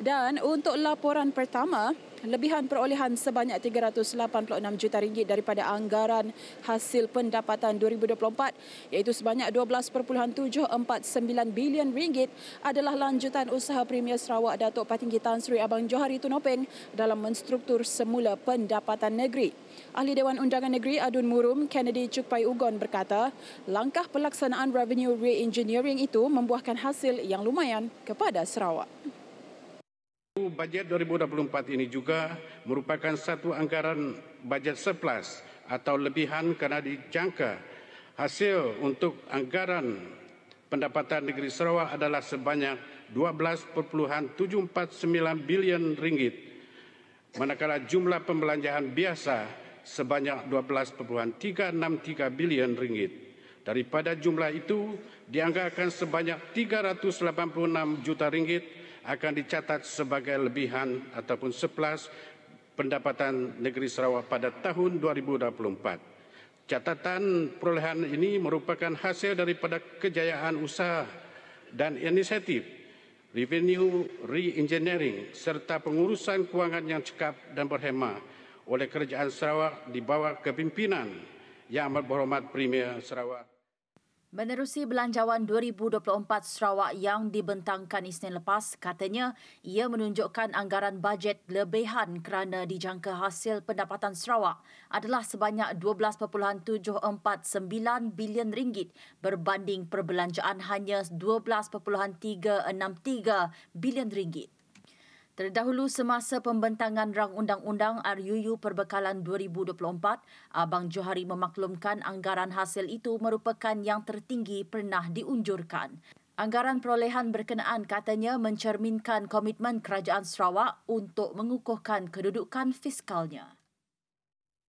Dan untuk laporan pertama, lebihan perolehan sebanyak 386 juta ringgit daripada anggaran hasil pendapatan 2024 iaitu sebanyak 12.749 bilion ringgit adalah lanjutan usaha Premier Sarawak Datuk Patinggi Tan Sri Abang Johari Tunopeng dalam menstruktur semula pendapatan negeri. Ahli Dewan Undangan Negeri Adun Murum Kennedy Chukpai Ugon berkata, langkah pelaksanaan revenue reengineering itu membuahkan hasil yang lumayan kepada Sarawak. Bajet 2024 ini juga merupakan satu anggaran bajet surplus atau lebihan kerana dijangka hasil untuk anggaran pendapatan negeri Sarawak adalah sebanyak 12.749 bilion ringgit manakala jumlah pembelanjaan biasa sebanyak 12.363 bilion ringgit daripada jumlah itu dianggarkan sebanyak 386 juta ringgit akan dicatat sebagai lebihan ataupun surplus pendapatan negeri Sarawak pada tahun 2024. Catatan perolehan ini merupakan hasil daripada kejayaan usaha dan inisiatif revenue re-engineering serta pengurusan kewangan yang cekap dan berhemah oleh kerajaan Sarawak di bawah kepimpinan Yang Amat Berhormat Premier Sarawak. Menerusi Belanjawan 2024 Sarawak yang dibentangkan Isnin lepas, katanya ia menunjukkan anggaran bajet lebihan kerana dijangka hasil pendapatan Sarawak adalah sebanyak 12.749 bilion ringgit berbanding perbelanjaan hanya 12.363 bilion ringgit. Terdahulu semasa pembentangan rang undang-undang RUU Perbekalan 2024, Abang Johari memaklumkan anggaran hasil itu merupakan yang tertinggi pernah diunjurkan. Anggaran perolehan berkenaan katanya mencerminkan komitmen kerajaan Sarawak untuk mengukuhkan kedudukan fiskalnya.